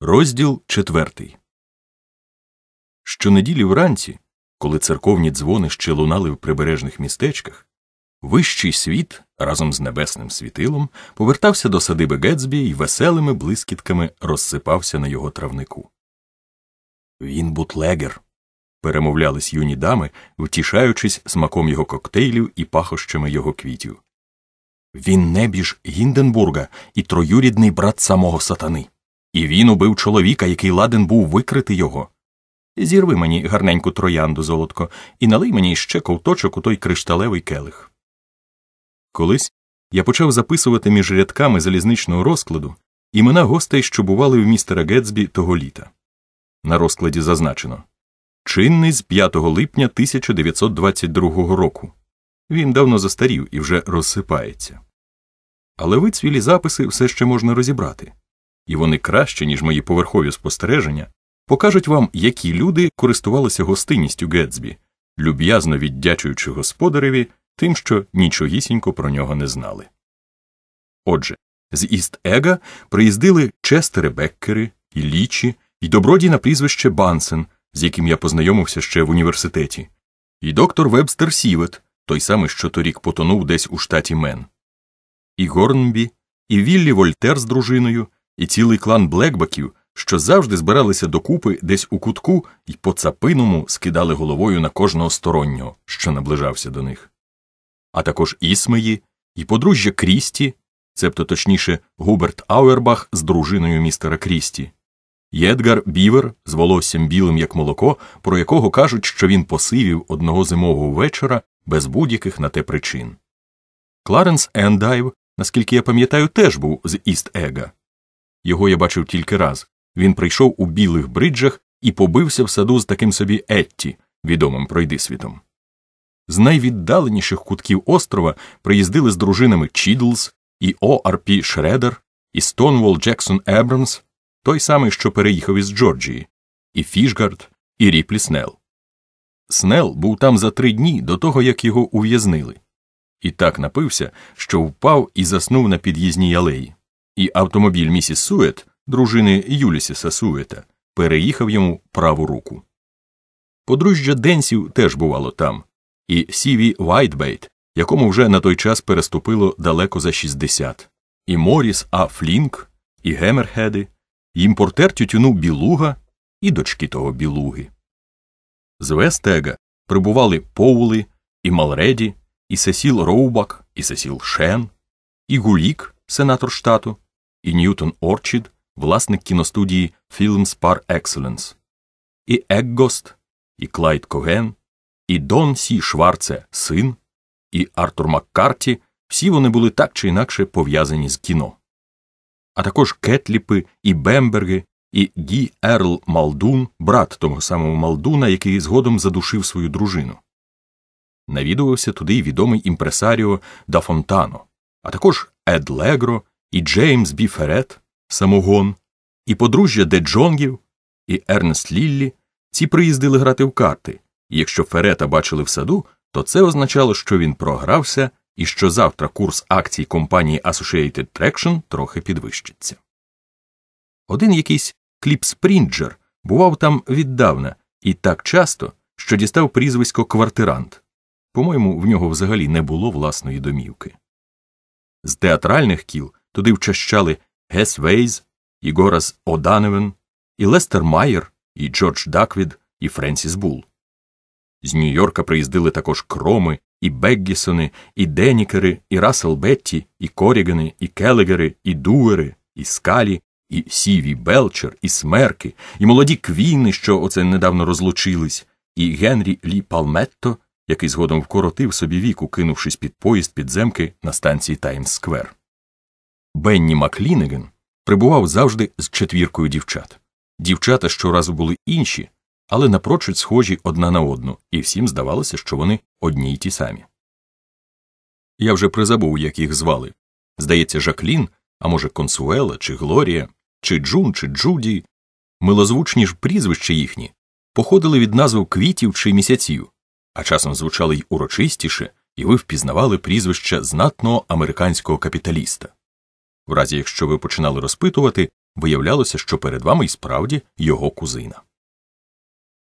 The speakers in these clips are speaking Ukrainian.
Розділ четвертий. Щонеділі вранці, коли церковні дзвони ще лунали в прибережних містечках, вищий світ разом з небесним світилом повертався до садиби Гетсбі і веселими блискітками розсипався на його травнику. Він бутлегер. перемовлялись юні дами, втішаючись смаком його коктейлів і пахощами його квітів. Він небіж Гінденбурга і троюрідний брат самого сатани і він убив чоловіка, який ладен був викрити його. Зірви мені гарненьку троянду, золотко, і налий мені ще ковточок у той кришталевий келих. Колись я почав записувати між рядками залізничного розкладу імена гостей, що бували в містера Гетсбі того літа. На розкладі зазначено Чинний з 5 липня 1922 року. Він давно застарів і вже розсипається. Але вицвілі записи все ще можна розібрати і вони краще, ніж мої поверхові спостереження, покажуть вам, які люди користувалися гостинністю Гетсбі, люб'язно віддячуючи господареві тим, що нічогісінько про нього не знали. Отже, з Іст Ега приїздили Честери Беккери і Лічі, і добродій на прізвище Бансен, з яким я познайомився ще в університеті, і доктор Вебстер Сівет, той самий, що торік потонув десь у штаті Мен, і Горнбі, і Віллі Вольтер з дружиною, і цілий клан блекбаків, що завжди збиралися докупи десь у кутку і по цапиному скидали головою на кожного стороннього, що наближався до них, а також ісмеї і подружжя Крісті, цебто точніше Губерт Ауербах з дружиною містера Крісті. І Едгар Бівер з волоссям білим, як молоко, про якого кажуть, що він посивів одного зимового вечора без будь-яких на те причин. Кларенс Ендайв, наскільки я пам'ятаю, теж був з Іст Ега його я бачив тільки раз. Він прийшов у білих бриджах і побився в саду з таким собі Етті, відомим пройдисвітом. З найвіддаленіших кутків острова приїздили з дружинами Чідлс і ОРП Шредер, і Стонвол Джексон Ебрамс, той самий, що переїхав із Джорджії, і Фішгард, і Ріплі Снелл. Снелл був там за три дні до того, як його ув'язнили, і так напився, що впав і заснув на під'їзній алеї і автомобіль місіс Сует, дружини Юлісіса Суета, переїхав йому праву руку. Подружжя Денсів теж бувало там, і Сіві Вайтбейт, якому вже на той час переступило далеко за 60, і Моріс А. Флінк, і Гемерхеди, і імпортер тютюну білуга і дочки того білуги. З Вестега прибували Поули, і Малреді, і Сесіл Роубак, і Сесіл Шен, і Гулік, сенатор штату і Ньютон Орчід, власник кіностудії Films Par Excellence, і Екгост, і Клайд Коген, і Дон Сі Шварце, син, і Артур Маккарті. Всі вони були так чи інакше пов'язані з кіно. А також Кетліпи і Бемберги, і Ді. Ерл Малдун, брат того самого Малдуна, який згодом задушив свою дружину. Навідувався туди й відомий імпресаріо Да Фонтано, а також Ед Легро і Джеймс Бі Ферет, самогон, і подружжя Де Джонгів, і Ернест Ліллі, ці приїздили грати в карти, і якщо Ферета бачили в саду, то це означало, що він програвся і що завтра курс акцій компанії Associated Traction трохи підвищиться. Один якийсь кліп Спрінджер бував там віддавна і так часто, що дістав прізвисько квартирант. По-моєму, в нього взагалі не було власної домівки. З театральних кіл Туди вчащали Гес Вейз, Ігорас Оданевен, і Лестер Майер, і Джордж Даквід, і Френсіс Бул. З Нью-Йорка приїздили також кроми, і Беггісони, і Денікери, і Рассел Бетті, і Корігани, і Келегери, і Дуери, і Скалі, і Сіві Белчер, і Смерки, і молоді квіни, що оце недавно розлучились, і Генрі Лі Палметто, який згодом вкоротив собі віку, кинувшись під поїзд підземки на станції Таймс Сквер. Бенні Маклінеген прибував завжди з четвіркою дівчат. Дівчата щоразу були інші, але напрочуд схожі одна на одну, і всім здавалося, що вони одні й ті самі. Я вже призабув, як їх звали. Здається, Жаклін, а може, Консуела, чи Глорія, чи Джун, чи Джуді. Милозвучні ж прізвища їхні походили від назв квітів чи місяців, а часом звучали й урочистіше, і ви впізнавали прізвища знатного американського капіталіста в разі якщо ви починали розпитувати, виявлялося, що перед вами і справді його кузина.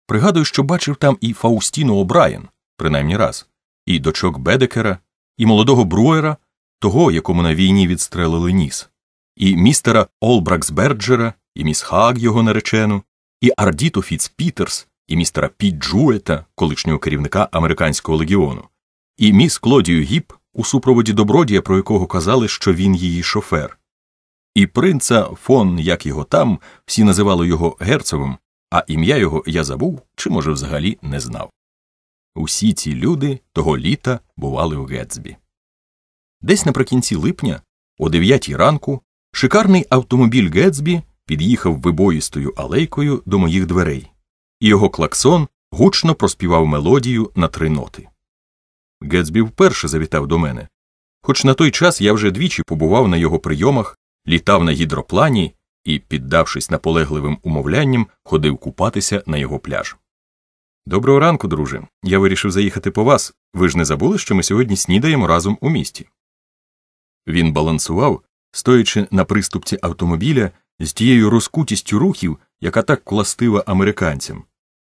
Пригадую, що бачив там і Фаустіну О'Брайен, принаймні раз, і дочок Бедекера, і молодого Бруера, того, якому на війні відстрелили ніс, і містера Олбраксберджера, і міс Хаг його наречену, і Ардіту Фіцпітерс, і містера Піт Джуета, колишнього керівника американського легіону, і міс Клодію Гіп, у супроводі добродія, про якого казали, що він її шофер, і принца фон, як його там, всі називали його герцевим, а ім'я його я забув чи, може, взагалі не знав. Усі ці люди того літа бували у Гетсбі. Десь наприкінці липня, о дев'ятій ранку, шикарний автомобіль Гетсбі під'їхав вибоїстою алейкою до моїх дверей, і його клаксон гучно проспівав мелодію на три ноти. Гетсбі вперше завітав до мене. Хоч на той час я вже двічі побував на його прийомах, літав на гідроплані і, піддавшись наполегливим умовлянням, ходив купатися на його пляж. Доброго ранку, друже. Я вирішив заїхати по вас. Ви ж не забули, що ми сьогодні снідаємо разом у місті. Він балансував, стоячи на приступці автомобіля з тією розкутістю рухів, яка так кластива американцям.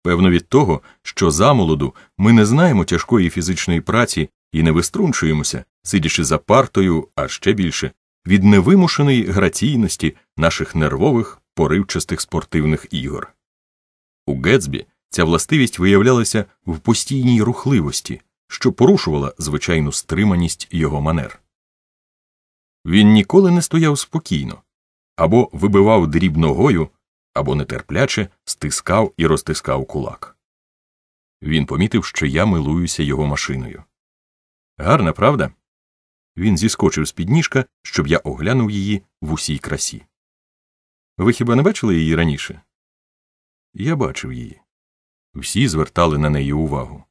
Певно, від того, що замолоду ми не знаємо тяжкої фізичної праці і не виструнчуємося, сидячи за партою, а ще більше, від невимушеної граційності наших нервових, поривчастих спортивних ігор. У Гетсбі ця властивість виявлялася в постійній рухливості, що порушувала звичайну стриманість його манер. Він ніколи не стояв спокійно або вибивав дріб ногою або нетерпляче стискав і розтискав кулак. Він помітив, що я милуюся його машиною. Гарна правда? Він зіскочив з під ніжка, щоб я оглянув її в усій красі. Ви хіба не бачили її раніше? Я бачив її. Всі звертали на неї увагу.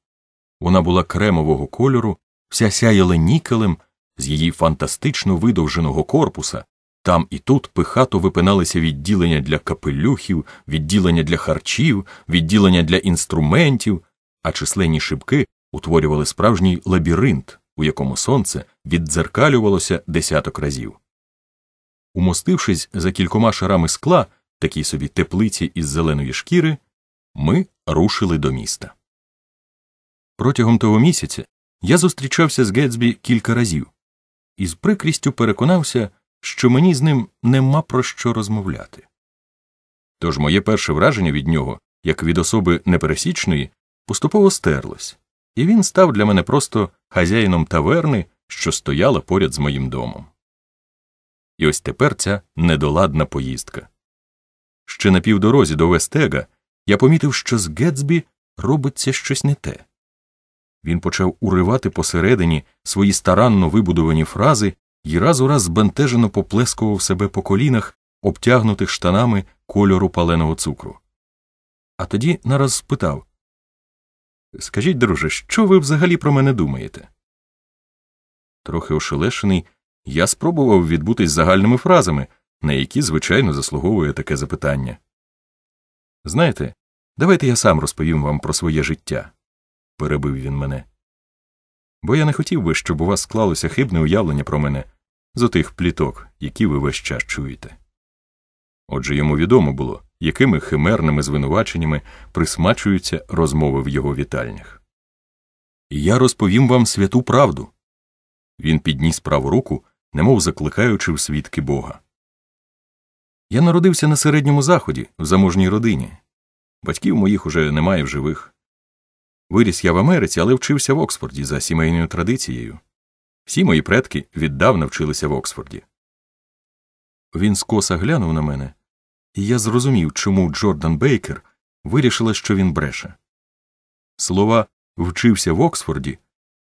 Вона була кремового кольору, вся сяяла нікелем з її фантастично видовженого корпуса, там і тут пихато випиналися відділення для капелюхів, відділення для харчів, відділення для інструментів, а численні шибки утворювали справжній лабіринт, у якому сонце віддзеркалювалося десяток разів. Умостившись за кількома шарами скла, такій собі теплиці із зеленої шкіри, ми рушили до міста. Протягом того місяця я зустрічався з Гетсбі кілька разів і з прикрістю переконався що мені з ним нема про що розмовляти. Тож моє перше враження від нього, як від особи непересічної, поступово стерлось, і він став для мене просто хазяїном таверни, що стояла поряд з моїм домом. І ось тепер ця недоладна поїздка. Ще на півдорозі до Вестега я помітив, що з Гетсбі робиться щось не те. Він почав уривати посередині свої старанно вибудовані фрази і раз у раз збентежено поплескував себе по колінах, обтягнутих штанами кольору паленого цукру. А тоді нараз спитав Скажіть, друже, що ви взагалі про мене думаєте? Трохи ошелешений, я спробував відбутись загальними фразами, на які, звичайно, заслуговує таке запитання. Знаєте, давайте я сам розповім вам про своє життя, перебив він мене бо я не хотів би, щоб у вас склалося хибне уявлення про мене з отих пліток, які ви весь час чуєте. Отже, йому відомо було, якими химерними звинуваченнями присмачуються розмови в його вітальнях. І я розповім вам святу правду. Він підніс праву руку, немов закликаючи в свідки Бога. Я народився на середньому заході в заможній родині. Батьків моїх уже немає в живих. Виріс я в Америці, але вчився в Оксфорді за сімейною традицією. Всі мої предки віддавна вчилися в Оксфорді. Він скоса глянув на мене, і я зрозумів, чому Джордан Бейкер вирішила, що він бреше. Слова вчився в Оксфорді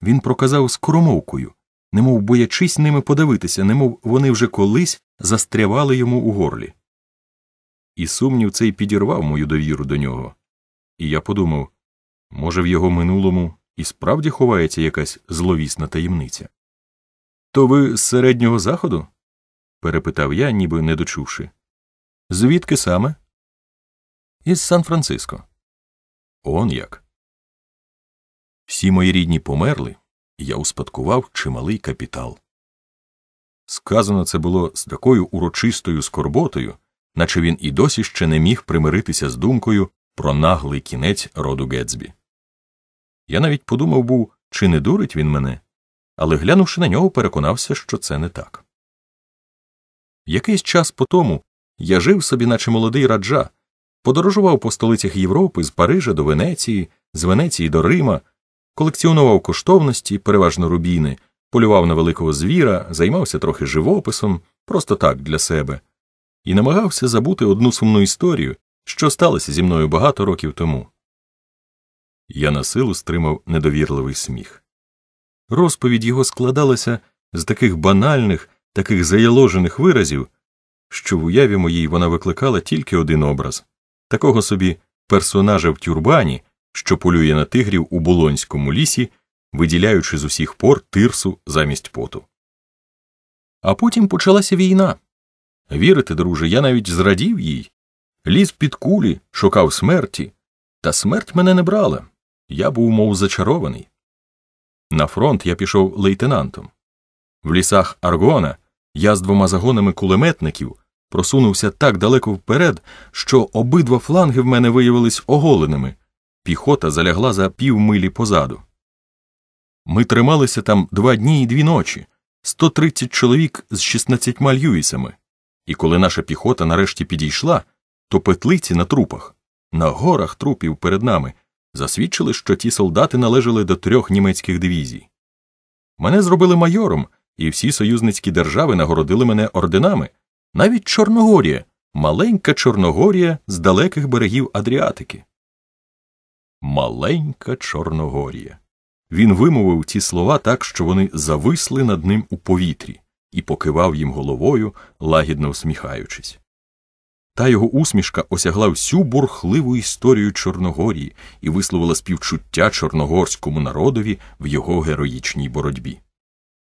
він проказав скоромовкою, немов боячись ними подивитися, немов вони вже колись застрявали йому у горлі. І сумнів цей підірвав мою довіру до нього. І я подумав Може, в його минулому і справді ховається якась зловісна таємниця? То ви з середнього заходу? перепитав я, ніби не дочувши. Звідки саме? Із Сан Франциско. Он як. Всі мої рідні померли, і я успадкував чималий капітал. Сказано це було з такою урочистою скорботою, наче він і досі ще не міг примиритися з думкою про наглий кінець роду Гетсбі. Я навіть подумав був, чи не дурить він мене, але глянувши на нього, переконався, що це не так. Якийсь час по тому я жив собі, наче молодий раджа, подорожував по столицях Європи з Парижа до Венеції, з Венеції до Рима, колекціонував коштовності, переважно рубіни, полював на великого звіра, займався трохи живописом, просто так для себе, і намагався забути одну сумну історію, що сталося зі мною багато років тому. Я на силу стримав недовірливий сміх. Розповідь його складалася з таких банальних, таких заяложених виразів, що в уяві моїй вона викликала тільки один образ такого собі персонажа в тюрбані, що полює на тигрів у Болонському лісі, виділяючи з усіх пор тирсу замість поту. А потім почалася війна. Вірите, друже, я навіть зрадів їй. Ліз під кулі, шукав смерті, та смерть мене не брала я був мов зачарований. На фронт я пішов лейтенантом. В лісах Аргона я з двома загонами кулеметників просунувся так далеко вперед, що обидва фланги в мене виявились оголеними, піхота залягла за півмилі позаду. Ми трималися там два дні і дві ночі, 130 чоловік з 16 льюісами, і коли наша піхота нарешті підійшла, то петлиці на трупах, на горах трупів перед нами засвідчили, що ті солдати належали до трьох німецьких дивізій. Мене зробили майором, і всі союзницькі держави нагородили мене орденами, навіть Чорногорія, маленька Чорногорія з далеких берегів Адріатики. Маленька Чорногорія. Він вимовив ці слова так, що вони зависли над ним у повітрі, і покивав їм головою, лагідно усміхаючись. Та його усмішка осягла всю бурхливу історію Чорногорії і висловила співчуття чорногорському народові в його героїчній боротьбі.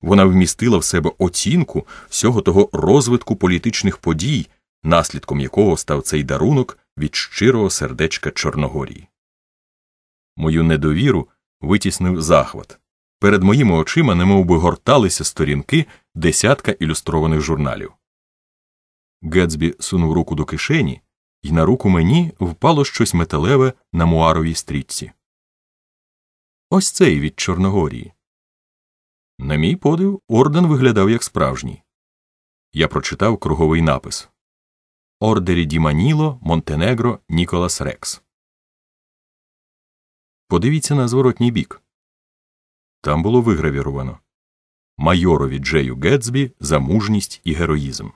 Вона вмістила в себе оцінку всього того розвитку політичних подій, наслідком якого став цей дарунок від щирого сердечка Чорногорії. Мою недовіру витіснив захват. Перед моїми очима немовби горталися сторінки десятка ілюстрованих журналів. Гетсбі сунув руку до кишені, і на руку мені впало щось металеве на муаровій стрічці. Ось цей від Чорногорії. На мій подив, орден виглядав як справжній. Я прочитав круговий напис Ордері Діманіло, Монтенегро, Ніколас Рекс. Подивіться на зворотній бік. Там було вигравіровано Майорові Джею Гетсбі за мужність і героїзм.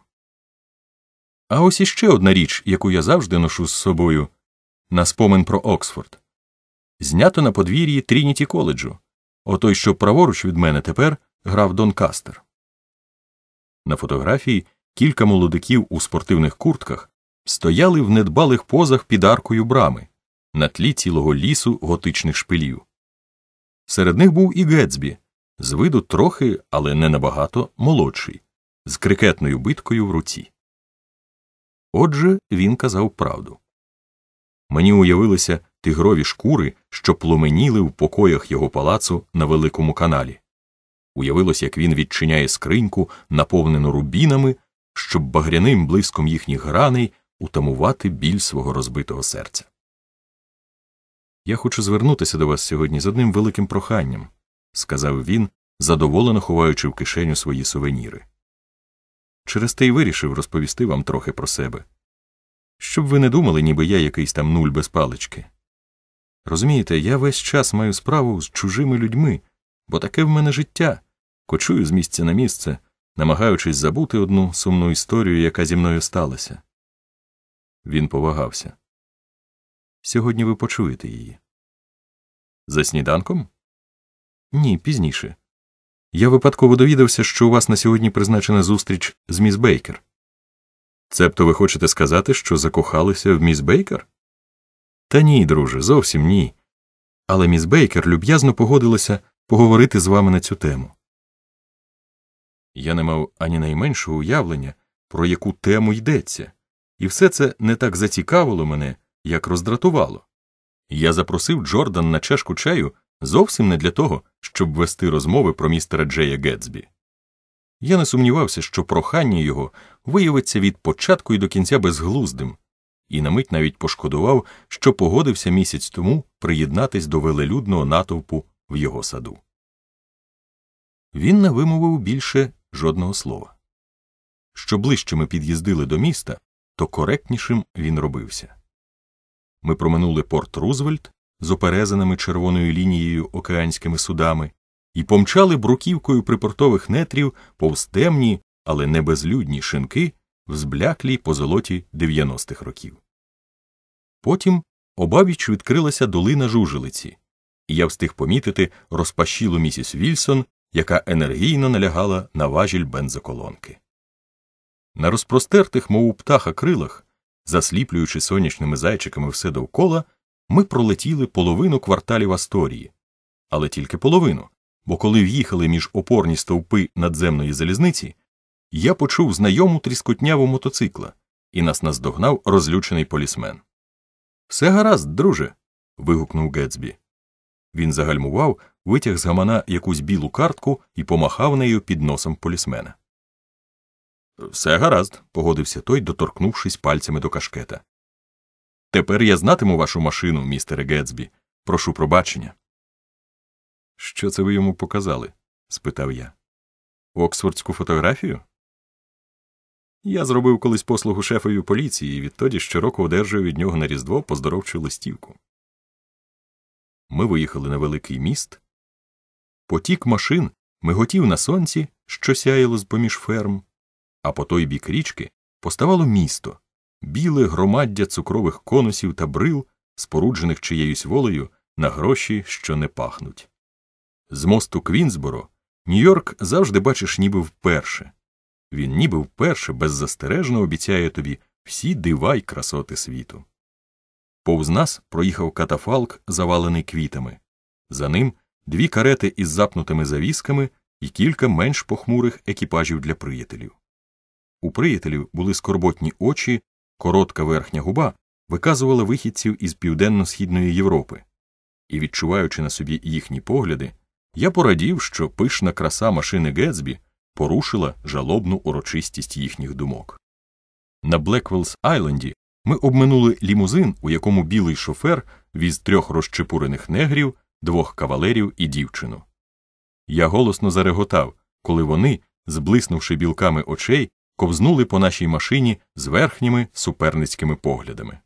А ось іще одна річ, яку я завжди ношу з собою на спомин про Оксфорд. Знято на подвір'ї Трініті коледжу. Отой, що праворуч від мене тепер грав Донкастер. На фотографії кілька молодиків у спортивних куртках стояли в недбалих позах під аркою брами на тлі цілого лісу готичних шпилів. Серед них був і Гетсбі, з виду трохи, але не набагато молодший, з крикетною биткою в руці. Отже, він казав правду. Мені уявилися тигрові шкури, що пломеніли в покоях його палацу на великому каналі. Уявилось, як він відчиняє скриньку, наповнену рубінами, щоб багряним блиском їхніх граней утамувати біль свого розбитого серця. Я хочу звернутися до вас сьогодні з одним великим проханням, сказав він, задоволено ховаючи в кишеню свої сувеніри через те й вирішив розповісти вам трохи про себе. Щоб ви не думали, ніби я якийсь там нуль без палички. Розумієте, я весь час маю справу з чужими людьми, бо таке в мене життя, кочую з місця на місце, намагаючись забути одну сумну історію, яка зі мною сталася. Він повагався. Сьогодні ви почуєте її. За сніданком? Ні, пізніше. Я випадково довідався, що у вас на сьогодні призначена зустріч з міс Бейкер. Цебто ви хочете сказати, що закохалися в міс Бейкер? Та ні, друже, зовсім ні. Але міс Бейкер люб'язно погодилася поговорити з вами на цю тему. Я не мав ані найменшого уявлення, про яку тему йдеться, і все це не так зацікавило мене, як роздратувало. Я запросив Джордан на чашку чаю зовсім не для того, щоб вести розмови про містера Джея Гетсбі. Я не сумнівався, що прохання його виявиться від початку і до кінця безглуздим, і на мить навіть пошкодував, що погодився місяць тому приєднатись до велелюдного натовпу в його саду. Він не вимовив більше жодного слова. Що ближче ми під'їздили до міста, то коректнішим він робився. Ми проминули Порт Рузвельт з оперезаними червоною лінією океанськими судами, і помчали бруківкою припортових нетрів повз темні, але не безлюдні шинки в збляклій позолоті 90-х років. Потім обабіч відкрилася долина жужелиці, і я встиг помітити розпашілу місіс Вільсон, яка енергійно налягала на важіль бензоколонки. На розпростертих, мов у птаха крилах, засліплюючи сонячними зайчиками все довкола, ми пролетіли половину кварталів Асторії, але тільки половину. Бо коли в'їхали між опорні стовпи надземної залізниці, я почув знайому тріскотняву мотоцикла, і нас наздогнав розлючений полісмен. Все гаразд, друже. вигукнув Гетсбі. Він загальмував, витяг з гамана якусь білу картку і помахав нею під носом полісмена. Все гаразд, погодився той, доторкнувшись пальцями до кашкета. Тепер я знатиму вашу машину, містере Гетсбі. Прошу пробачення. Що це ви йому показали? спитав я. Оксфордську фотографію? Я зробив колись послугу шефові поліції і відтоді щороку одержую від нього на Різдво поздоровчу листівку. Ми виїхали на великий міст. Потік машин миготів на сонці, що сяяло з поміж ферм, а по той бік річки поставало місто біле громаддя цукрових конусів та брил, споруджених чиєюсь волею на гроші, що не пахнуть. З мосту Квінсборо Нью-Йорк завжди бачиш, ніби вперше. Він ніби вперше беззастережно обіцяє тобі всі дива й красоти світу. Повз нас проїхав катафалк, завалений квітами, за ним дві карети із запнутими завісками і кілька менш похмурих екіпажів для приятелів. У приятелів були скорботні очі коротка верхня губа виказувала вихідців із Південно-Східної Європи, і, відчуваючи на собі їхні погляди, я порадів, що пишна краса машини Гетсбі порушила жалобну урочистість їхніх думок. На Блеквелс Айленді ми обминули лімузин, у якому білий шофер віз трьох розчепурених негрів, двох кавалерів і дівчину. Я голосно зареготав, коли вони, зблиснувши білками очей, ковзнули по нашій машині з верхніми суперницькими поглядами.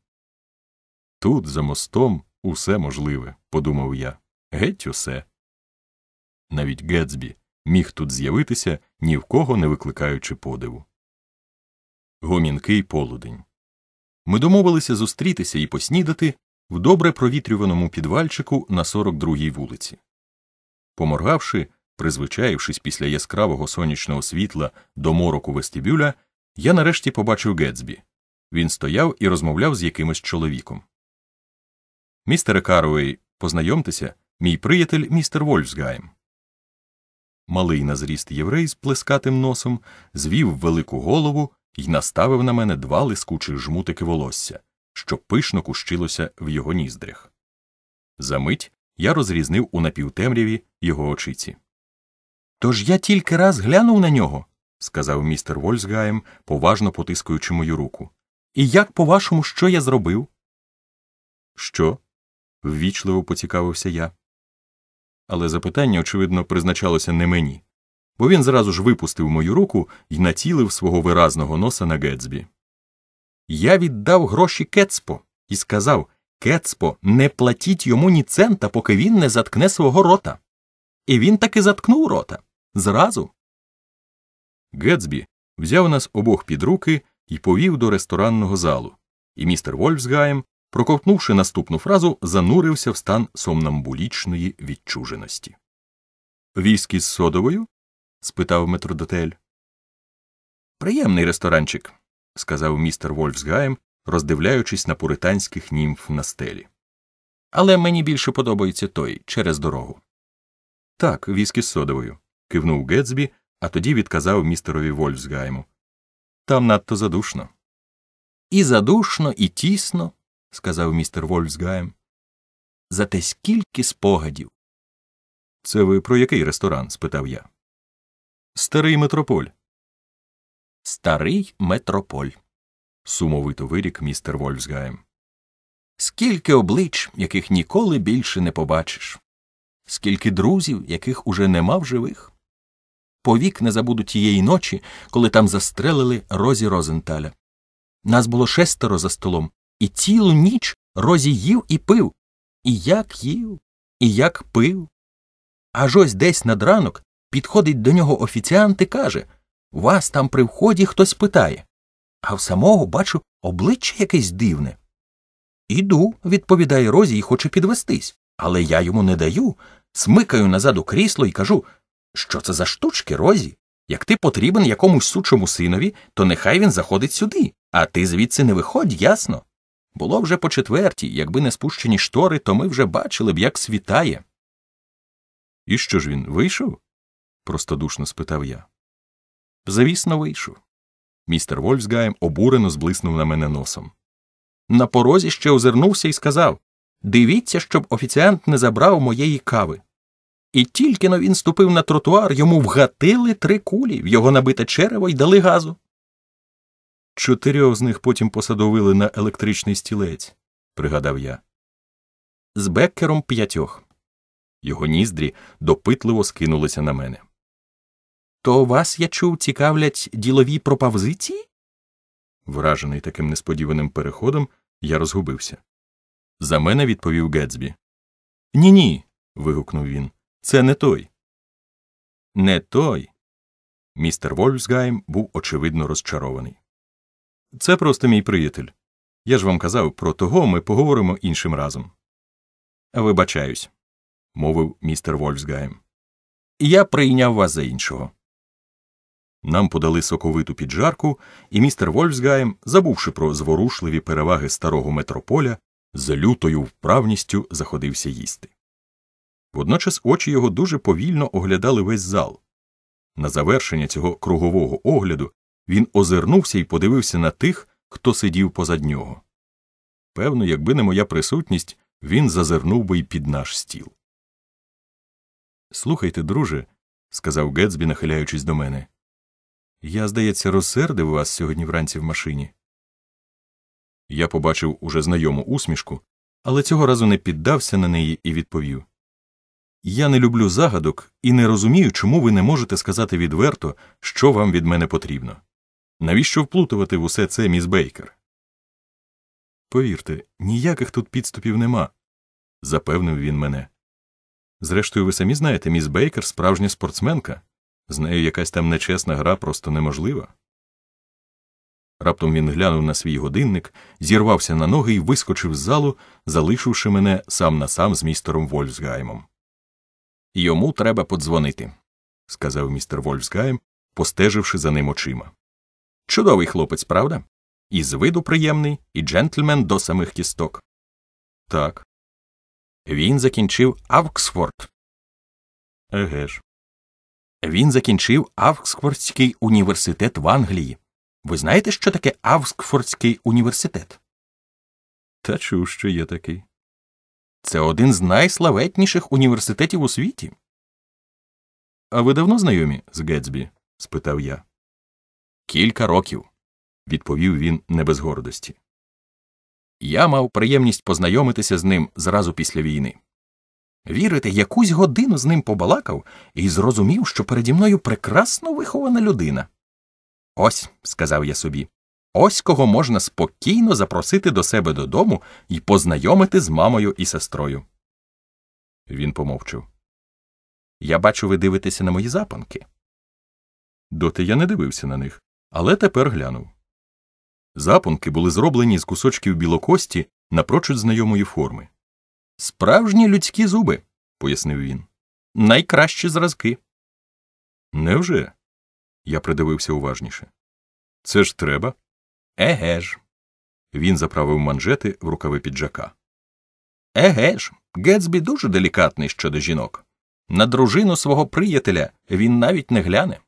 Тут, за мостом, усе можливе, подумав я, геть усе. Навіть Гетсбі міг тут з'явитися, ні в кого не викликаючи подиву. Гомінкий полудень. Ми домовилися зустрітися і поснідати в добре провітрюваному підвальчику на 42-й вулиці. Поморгавши, Призвичаївшись після яскравого сонячного світла до мороку вестибюля, я нарешті побачив Гетсбі. Він стояв і розмовляв з якимось чоловіком. Містере Каруей, познайомтеся, мій приятель містер Вольфсгайм. Малий на зріст єврей з плескатим носом звів велику голову і наставив на мене два лискучі жмутики волосся, що пишно кущилося в його ніздрях. Замить я розрізнив у напівтемряві його очиці. Тож я тільки раз глянув на нього, сказав містер Вольсгаєм, поважно потискуючи мою руку. І як, по вашому, що я зробив? Що? ввічливо поцікавився я. Але запитання, очевидно, призначалося не мені, бо він зразу ж випустив мою руку і націлив свого виразного носа на Гетсбі. Я віддав гроші Кецпо і сказав Кецпо, не платіть йому ні цента, поки він не заткне свого рота. І він таки заткнув рота. Зразу. Гетсбі взяв нас обох під руки і повів до ресторанного залу, і містер Вольфсгаєм, проковтнувши наступну фразу, занурився в стан сомнамбулічної відчуженості. Віскі з содовою? спитав метродотель. Приємний ресторанчик, сказав містер Вольфсгаєм, роздивляючись на пуританських німф на стелі. Але мені більше подобається той через дорогу. Так, віскі з содовою кивнув Гетсбі, а тоді відказав містерові Вольфсгайму. Там надто задушно. І задушно, і тісно, сказав містер Вольфсгайм. Зате скільки спогадів. Це ви про який ресторан? спитав я. Старий метрополь. Старий метрополь. сумовито вирік містер Вольфсгайм. Скільки облич, яких ніколи більше не побачиш, скільки друзів, яких уже нема в живих повік не забуду тієї ночі, коли там застрелили Розі Розенталя. Нас було шестеро за столом, і цілу ніч Розі їв і пив. І як їв, і як пив. Аж ось десь над ранок підходить до нього офіціант і каже Вас там при вході хтось питає. А в самого бачу обличчя якесь дивне. Іду, відповідає Розі, і хоче підвестись. Але я йому не даю, смикаю назад у крісло і кажу що це за штучки, Розі? Як ти потрібен якомусь сучому синові, то нехай він заходить сюди, а ти звідси не виходь, ясно? Було вже по четвертій, якби не спущені штори, то ми вже бачили б, як світає. І що ж він вийшов? простодушно спитав я. Звісно, вийшов. Містер Вольфсгаєм обурено зблиснув на мене носом. На порозі ще озирнувся і сказав Дивіться, щоб офіціант не забрав моєї кави. І тільки но він ступив на тротуар, йому вгатили три кулі в його набите черево й дали газу. Чотирьох з них потім посадовили на електричний стілець, пригадав я. З беккером п'ятьох. Його ніздрі допитливо скинулися на мене. То вас, я чув, цікавлять ділові пропозиції? Вражений таким несподіваним переходом, я розгубився. За мене відповів Гетсбі. Ні, ні. вигукнув він. Це не той. Не той. Містер Вольфсгайм був очевидно розчарований. Це просто мій приятель. Я ж вам казав, про того ми поговоримо іншим разом. Вибачаюсь, мовив містер Вольфсгайм. Я прийняв вас за іншого. Нам подали соковиту піджарку, і містер Вольфсгайм, забувши про зворушливі переваги старого метрополя, з лютою вправністю заходився їсти. Водночас очі його дуже повільно оглядали весь зал. На завершення цього кругового огляду він озирнувся і подивився на тих, хто сидів позад нього. Певно, якби не моя присутність, він зазирнув би й під наш стіл. Слухайте, друже, сказав Гетсбі, нахиляючись до мене. Я, здається, розсердив вас сьогодні вранці в машині. Я побачив уже знайому усмішку, але цього разу не піддався на неї і відповів. Я не люблю загадок і не розумію, чому ви не можете сказати відверто, що вам від мене потрібно. Навіщо вплутувати в усе це міс Бейкер? Повірте, ніяких тут підступів нема, запевнив він мене. Зрештою, ви самі знаєте, міс Бейкер справжня спортсменка. З нею якась там нечесна гра просто неможлива. Раптом він глянув на свій годинник, зірвався на ноги і вискочив з залу, залишивши мене сам на сам з містером Вольфсгаймом. Йому треба подзвонити, сказав містер Вольфсгайм, постеживши за ним очима. Чудовий хлопець, правда? І з виду приємний, і джентльмен до самих кісток. Так. Він закінчив Авксфорд. Еге ж. Він закінчив Авксфордський університет в Англії. Ви знаєте, що таке Авксфордський університет? Та чув, що є такий. Це один з найславетніших університетів у світі. А ви давно знайомі з Гетсбі? спитав я. Кілька років, відповів він не без гордості. Я мав приємність познайомитися з ним зразу після війни. Вірите, якусь годину з ним побалакав і зрозумів, що переді мною прекрасно вихована людина. Ось, сказав я собі, Ось кого можна спокійно запросити до себе додому і познайомити з мамою і сестрою. Він помовчав. Я бачу, ви дивитеся на мої запанки. Доти я не дивився на них, але тепер глянув. Запанки були зроблені з кусочків білокості напрочуд знайомої форми. Справжні людські зуби, пояснив він. Найкращі зразки. Невже? Я придивився уважніше. Це ж треба. Еге ж. Він заправив манжети в рукави піджака. Еге ж, Гетсбі дуже делікатний щодо жінок. На дружину свого приятеля він навіть не гляне.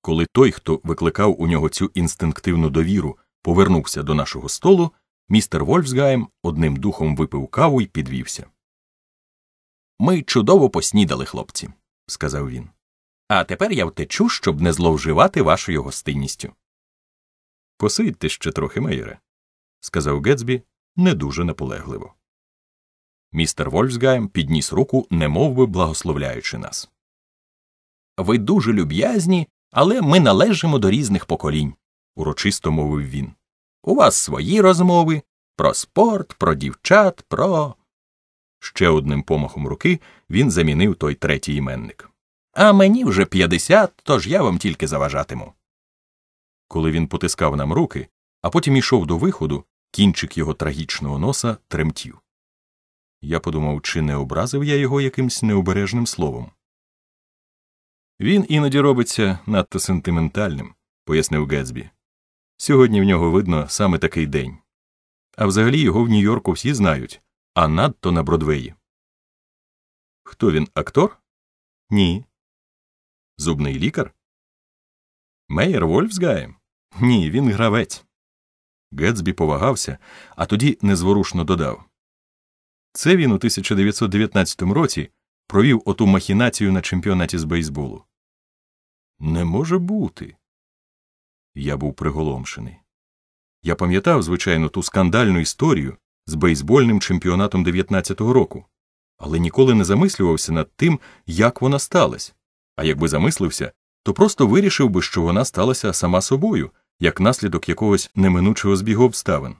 Коли той, хто викликав у нього цю інстинктивну довіру, повернувся до нашого столу, містер Вольфсгайм одним духом випив каву і підвівся. Ми чудово поснідали, хлопці, сказав він. А тепер я втечу, щоб не зловживати вашою гостинністю. Посидьте ще трохи, Мейере, сказав Гетсбі не дуже наполегливо. Містер Вольфсгайм підніс руку, немов би благословляючи нас. Ви дуже люб'язні, але ми належимо до різних поколінь, урочисто мовив він. У вас свої розмови про спорт, про дівчат, про. Ще одним помахом руки він замінив той третій іменник. А мені вже п'ятдесят, тож я вам тільки заважатиму коли він потискав нам руки, а потім ішов до виходу, кінчик його трагічного носа тремтів. Я подумав, чи не образив я його якимсь необережним словом. Він іноді робиться надто сентиментальним, пояснив Гетсбі. Сьогодні в нього видно саме такий день. А взагалі його в Нью-Йорку всі знають, а надто на Бродвеї. Хто він актор? Ні. Зубний лікар? Мейер Вольфсгає? Ні, він гравець. Гетсбі повагався, а тоді незворушно додав. Це він у 1919 році провів оту махінацію на чемпіонаті з бейсболу. Не може бути. Я був приголомшений. Я пам'ятав, звичайно, ту скандальну історію з бейсбольним чемпіонатом 19-го року, але ніколи не замислювався над тим, як вона сталася. А якби замислився, то просто вирішив би, що вона сталася сама собою, як наслідок якогось неминучого збігу обставин.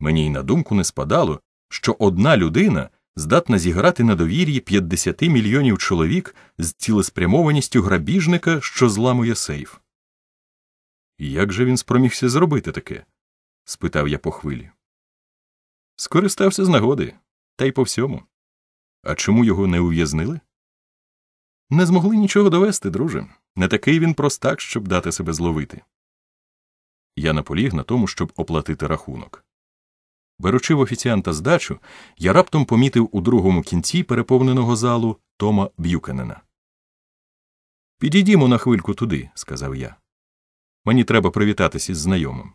Мені й на думку не спадало, що одна людина здатна зіграти на довір'ї 50 мільйонів чоловік з цілеспрямованістю грабіжника, що зламує сейф. Як же він спромігся зробити таке? спитав я по хвилі. Скористався з нагоди, та й по всьому. А чому його не ув'язнили? Не змогли нічого довести, друже. Не такий він простак, щоб дати себе зловити. Я наполіг на тому, щоб оплатити рахунок. Беручи в офіціанта здачу, я раптом помітив у другому кінці переповненого залу Тома Б'юкенена. Підійдімо на хвильку туди, сказав я. Мені треба привітатись із знайомим.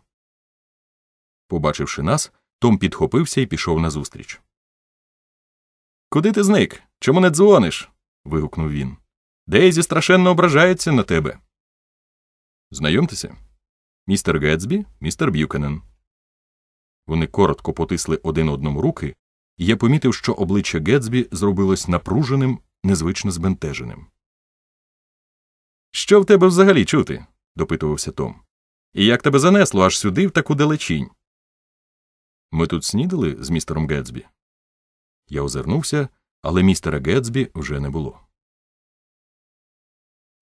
Побачивши нас, Том підхопився і пішов назустріч. Куди ти зник? Чому не дзвониш? вигукнув він. Дейзі страшенно ображається на тебе. Знайомтеся, містер Гетсбі, містер Б'юкенен. Вони коротко потисли один одному руки, і я помітив, що обличчя Гетсбі зробилось напруженим, незвично збентеженим. Що в тебе взагалі чути? допитувався Том. І як тебе занесло аж сюди в таку далечінь? Ми тут снідали з містером Гетсбі. Я озирнувся, але містера Гетсбі вже не було.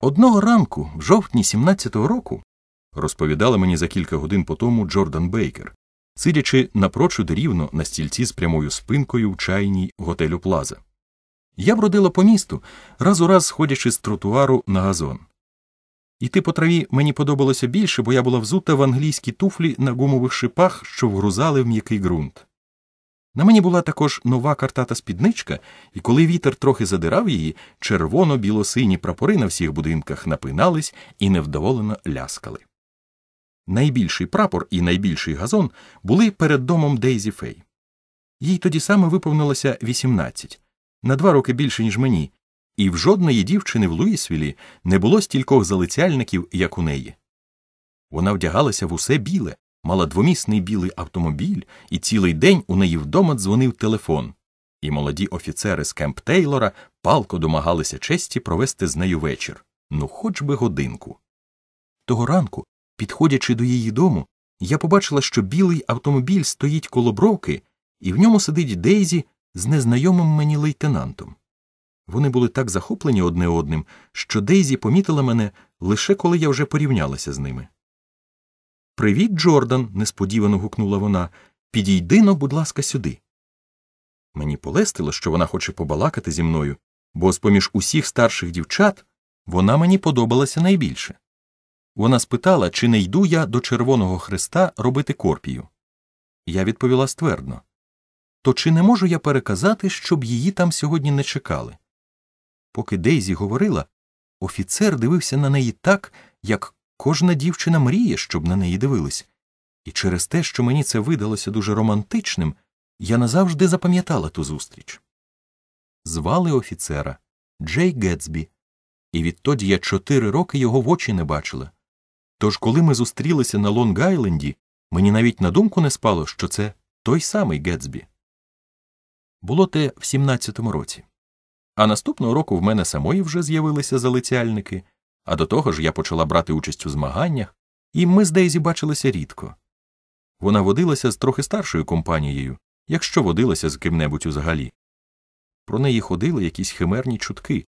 Одного ранку, в жовтні 17-го року, розповідала мені за кілька годин по тому Джордан Бейкер, сидячи напрочуд рівно на стільці з прямою спинкою в чайній готелю Плаза. Я бродила по місту, раз у раз сходячи з тротуару на газон. Іти по траві мені подобалося більше, бо я була взута в англійські туфлі на гумових шипах, що вгрузали в м'який ґрунт. На мені була також нова картата спідничка, і коли вітер трохи задирав її, червоно-біло-сині прапори на всіх будинках напинались і невдоволено ляскали. Найбільший прапор і найбільший газон були перед домом Дейзі Фей. Їй тоді саме виповнилося 18, на два роки більше, ніж мені, і в жодної дівчини в Луїсвілі не було стількох залицяльників, як у неї. Вона вдягалася в усе біле, мала двомісний білий автомобіль, і цілий день у неї вдома дзвонив телефон. І молоді офіцери з Кемп Тейлора палко домагалися честі провести з нею вечір, ну хоч би годинку. Того ранку, підходячи до її дому, я побачила, що білий автомобіль стоїть коло бровки, і в ньому сидить Дейзі з незнайомим мені лейтенантом. Вони були так захоплені одне одним, що Дейзі помітила мене лише коли я вже порівнялася з ними. Привіт, Джордан, несподівано гукнула вона. Підійди но, будь ласка, сюди. Мені полестило, що вона хоче побалакати зі мною, бо з поміж усіх старших дівчат вона мені подобалася найбільше. Вона спитала, чи не йду я до Червоного Христа робити корпію. Я відповіла ствердно то чи не можу я переказати, щоб її там сьогодні не чекали? Поки Дейзі говорила, офіцер дивився на неї так, як Кожна дівчина мріє, щоб на неї дивились, і через те, що мені це видалося дуже романтичним, я назавжди запам'ятала ту зустріч. Звали офіцера Джей Гетсбі, і відтоді я чотири роки його в очі не бачила. Тож, коли ми зустрілися на Лонг Айленді, мені навіть на думку не спало, що це той самий Гетсбі. Було те в 17-му році. А наступного року в мене самої вже з'явилися залицяльники. А до того ж я почала брати участь у змаганнях, і ми з Дейзі бачилися рідко. Вона водилася з трохи старшою компанією, якщо водилася з ким-небудь взагалі. Про неї ходили якісь химерні чутки,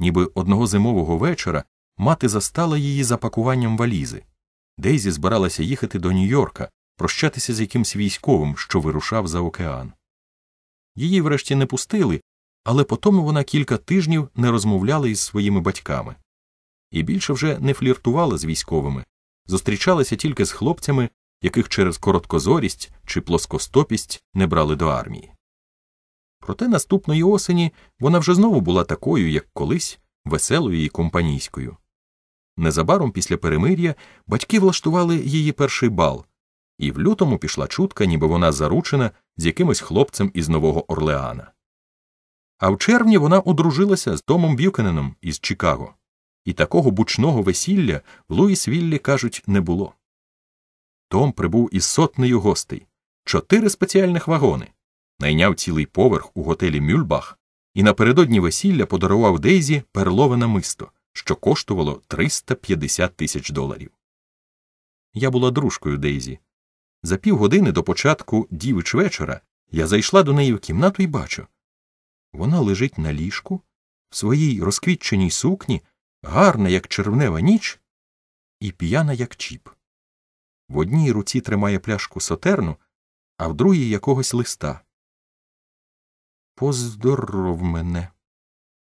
ніби одного зимового вечора мати застала її запакуванням валізи. Дейзі збиралася їхати до Нью-Йорка, прощатися з якимсь військовим, що вирушав за океан. Її врешті не пустили, але потім вона кілька тижнів не розмовляла із своїми батьками і більше вже не фліртувала з військовими, зустрічалася тільки з хлопцями, яких через короткозорість чи плоскостопість не брали до армії. Проте наступної осені вона вже знову була такою, як колись, веселою і компанійською. Незабаром після перемир'я батьки влаштували її перший бал, і в лютому пішла чутка, ніби вона заручена з якимось хлопцем із Нового Орлеана. А в червні вона одружилася з Томом Б'юкененом із Чикаго і такого бучного весілля в Луїсвіллі, кажуть, не було. Том прибув із сотнею гостей, чотири спеціальних вагони, найняв цілий поверх у готелі Мюльбах і напередодні весілля подарував Дейзі перлове намисто, що коштувало 350 тисяч доларів. Я була дружкою Дейзі. За півгодини до початку дівич вечора я зайшла до неї в кімнату і бачу. Вона лежить на ліжку в своїй розквітченій сукні гарна, як червнева ніч, і п'яна, як чіп. В одній руці тримає пляшку сотерну, а в другій якогось листа. Поздоров мене,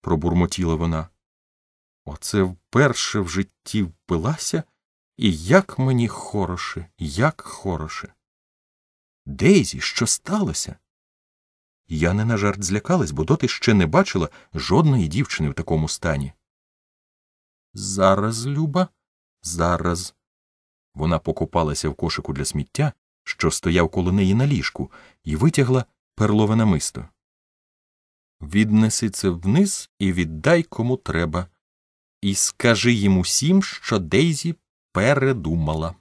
пробурмотіла вона. Оце вперше в житті впилася, і як мені хороше, як хороше. Дейзі, що сталося? Я не на жарт злякалась, бо доти ще не бачила жодної дівчини в такому стані. Зараз, Люба, зараз. Вона покопалася в кошику для сміття, що стояв коло неї на ліжку, і витягла перлове намисто. Віднеси це вниз і віддай кому треба, і скажи їм усім, що Дейзі передумала.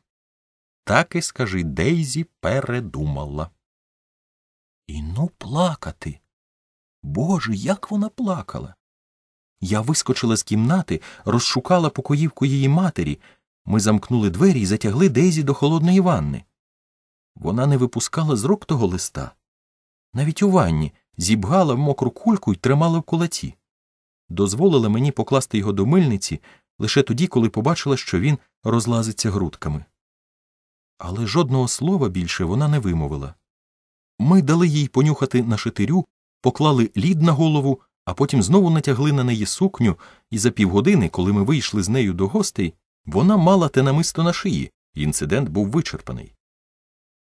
Так і скажи Дейзі передумала. І ну плакати. Боже, як вона плакала. Я вискочила з кімнати, розшукала покоївку її матері. Ми замкнули двері і затягли Дейзі до холодної ванни. Вона не випускала з рук того листа. Навіть у ванні зібгала в мокру кульку і тримала в кулаці. Дозволила мені покласти його до мильниці лише тоді, коли побачила, що він розлазиться грудками. Але жодного слова більше вона не вимовила. Ми дали їй понюхати на шитирю, поклали лід на голову, а потім знову натягли на неї сукню, і за півгодини, коли ми вийшли з нею до гостей, вона мала те намисто на шиї, і інцидент був вичерпаний.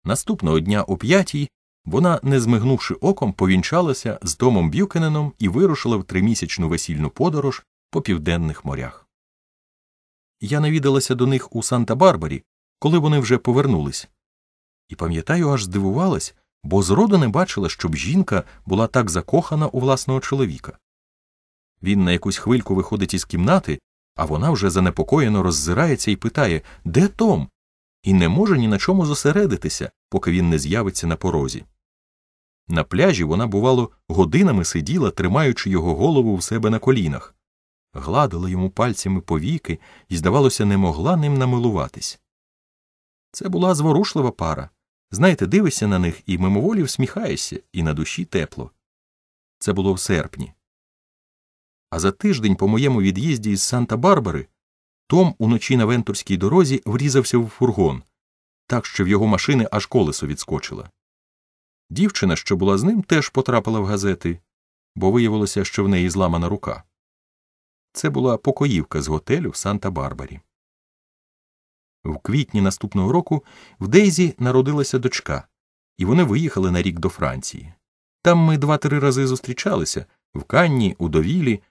Наступного дня о п'ятій вона, не змигнувши оком, повінчалася з домом Б'юкененом і вирушила в тримісячну весільну подорож по південних морях. Я навідалася до них у Санта Барбарі, коли вони вже повернулись, і пам'ятаю, аж здивувалась, бо зроду не бачила, щоб жінка була так закохана у власного чоловіка. Він на якусь хвильку виходить із кімнати, а вона вже занепокоєно роззирається і питає Де Том? і не може ні на чому зосередитися, поки він не з'явиться на порозі. На пляжі вона, бувало, годинами сиділа, тримаючи його голову в себе на колінах, гладила йому пальцями повіки і, здавалося, не могла ним намилуватись. Це була зворушлива пара, Знаєте, дивишся на них і мимоволі всміхаєшся, і на душі тепло. Це було в серпні. А за тиждень, по моєму від'їзді із Санта-Барбари, Том уночі на вентурській дорозі врізався в фургон, так що в його машини аж колесо відскочило. Дівчина, що була з ним, теж потрапила в газети, бо виявилося, що в неї зламана рука. Це була покоївка з готелю в Санта-Барбарі. В квітні наступного року в Дейзі народилася дочка, і вони виїхали на рік до Франції. Там ми два-три рази зустрічалися в Канні, у довілі,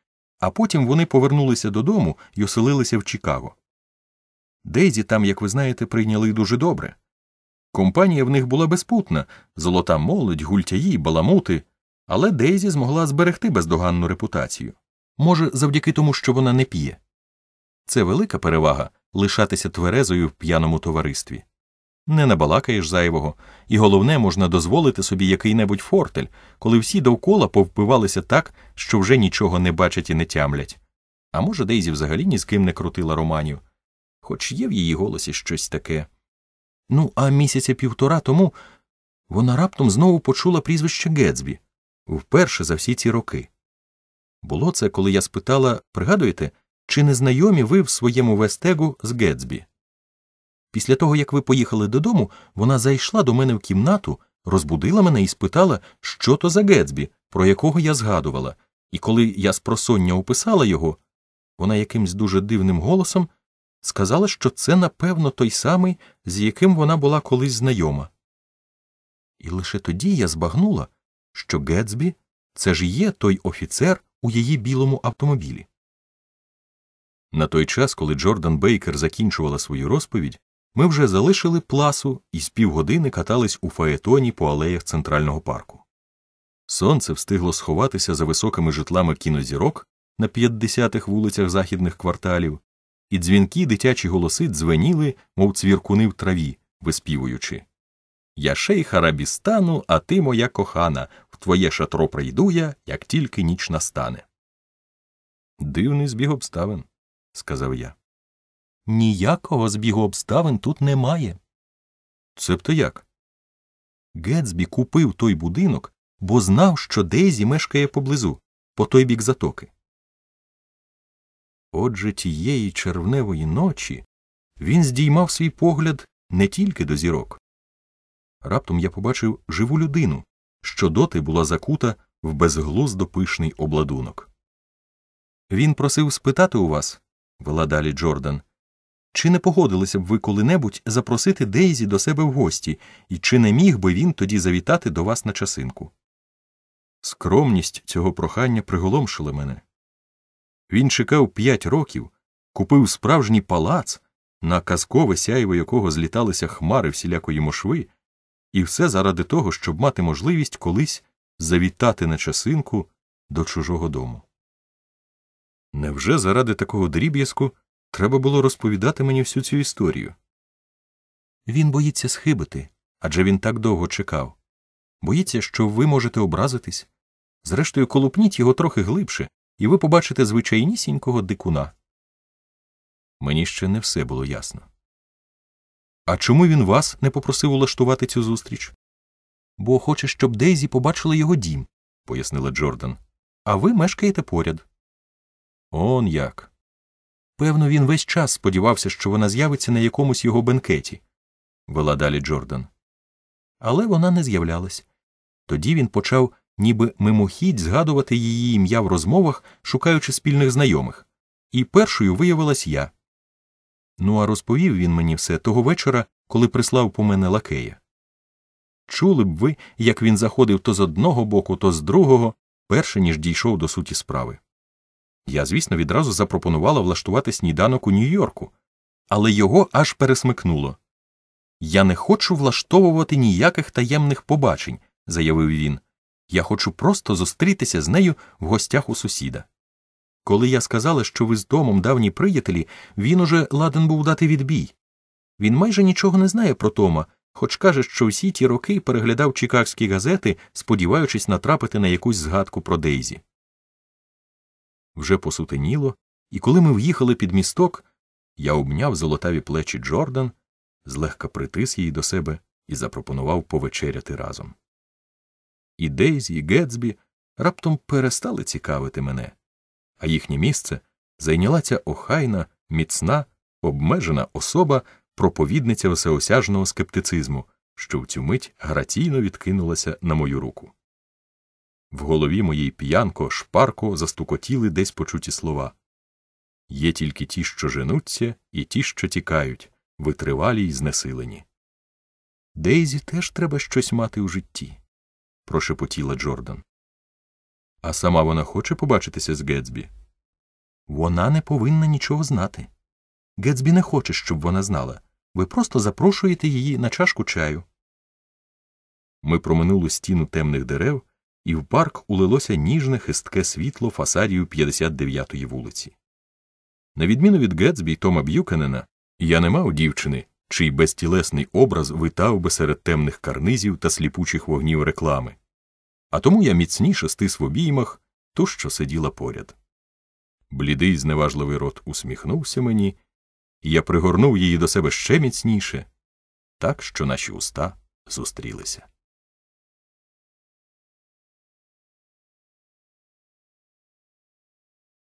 а потім вони повернулися додому і оселилися в Чикаго. Дейзі там, як ви знаєте, прийняли дуже добре. Компанія в них була безпутна золота молодь, гультяї, баламути, але Дейзі змогла зберегти бездоганну репутацію може, завдяки тому, що вона не п'є. Це велика перевага, лишатися тверезою в п'яному товаристві. Не набалакаєш зайвого, і головне, можна дозволити собі який-небудь фортель, коли всі довкола повпивалися так, що вже нічого не бачать і не тямлять. А може, Дейзі взагалі ні з ким не крутила романів, хоч є в її голосі щось таке. Ну, а місяця півтора тому вона раптом знову почула прізвище Гетсбі вперше за всі ці роки. Було це, коли я спитала пригадуєте, чи не знайомі ви в своєму вестегу з Гетсбі? Після того, як ви поїхали додому, вона зайшла до мене в кімнату, розбудила мене і спитала, що то за Гетсбі, про якого я згадувала, і коли я з просоння описала його, вона якимсь дуже дивним голосом сказала, що це, напевно, той самий, з яким вона була колись знайома. І лише тоді я збагнула, що Гетсбі це ж є той офіцер у її білому автомобілі. На той час, коли Джордан Бейкер закінчувала свою розповідь, ми вже залишили пласу і з півгодини катались у фаетоні по алеях центрального парку. Сонце встигло сховатися за високими житлами кінозірок на 50-х вулицях західних кварталів, і дзвінки дитячі голоси дзвеніли, мов цвіркуни в траві, виспівуючи Я шейх Арабістану, а ти моя кохана, в твоє шатро прийду я, як тільки ніч настане. Дивний збіг обставин сказав я. Ніякого збігу обставин тут немає. Цебто як? Гетсбі купив той будинок, бо знав, що Дейзі мешкає поблизу, по той бік затоки. Отже, тієї червневої ночі він здіймав свій погляд не тільки до зірок. Раптом я побачив живу людину, що доти була закута в безглуздо пишний обладунок. Він просив спитати у вас, вела далі Джордан. Чи не погодилися б ви коли-небудь запросити Дейзі до себе в гості, і чи не міг би він тоді завітати до вас на часинку? Скромність цього прохання приголомшила мене. Він чекав п'ять років, купив справжній палац, на казкове сяєво якого зліталися хмари всілякої мошви, і все заради того, щоб мати можливість колись завітати на часинку до чужого дому. Невже заради такого дріб'язку треба було розповідати мені всю цю історію? Він боїться схибити, адже він так довго чекав. Боїться, що ви можете образитись. Зрештою, колупніть його трохи глибше, і ви побачите звичайнісінького дикуна. Мені ще не все було ясно. А чому він вас не попросив улаштувати цю зустріч? Бо хоче, щоб Дейзі побачила його дім, пояснила Джордан. А ви мешкаєте поряд. Он як. Певно, він весь час сподівався, що вона з'явиться на якомусь його бенкеті, вела далі Джордан. Але вона не з'являлась. Тоді він почав, ніби мимохідь, згадувати її ім'я в розмовах, шукаючи спільних знайомих, і першою виявилась я. Ну, а розповів він мені все того вечора, коли прислав по мене лакея. Чули б ви, як він заходив то з одного боку, то з другого, перше ніж дійшов до суті справи. Я, звісно, відразу запропонувала влаштувати сніданок у Нью-Йорку, але його аж пересмикнуло. Я не хочу влаштовувати ніяких таємних побачень, заявив він. Я хочу просто зустрітися з нею в гостях у сусіда. Коли я сказала, що ви з домом давні приятелі, він уже ладен був дати відбій. Він майже нічого не знає про Тома, хоч каже, що всі ті роки переглядав чикагські газети, сподіваючись натрапити на якусь згадку про Дейзі вже посутеніло, і коли ми в'їхали під місток, я обняв золотаві плечі Джордан, злегка притис її до себе і запропонував повечеряти разом. І Дейзі, і Гетсбі раптом перестали цікавити мене, а їхнє місце зайняла ця охайна, міцна, обмежена особа, проповідниця всеосяжного скептицизму, що в цю мить граційно відкинулася на мою руку. В голові моїй п'янко, шпарко застукотіли десь почуті слова. Є тільки ті, що женуться, і ті, що тікають, витривалі й знесилені. Дейзі теж треба щось мати у житті, прошепотіла Джордан. А сама вона хоче побачитися з Гетсбі? Вона не повинна нічого знати. Гетсбі не хоче, щоб вона знала. Ви просто запрошуєте її на чашку чаю. Ми проминули стіну темних дерев і в парк улилося ніжне хистке світло фасадів 59-ї вулиці. На відміну від Гетсбі й Тома Б'юкенена, я не мав дівчини, чий безтілесний образ витав би серед темних карнизів та сліпучих вогнів реклами, а тому я міцніше стис в обіймах ту, що сиділа поряд. Блідий, зневажливий рот усміхнувся мені, і я пригорнув її до себе ще міцніше, так що наші уста зустрілися.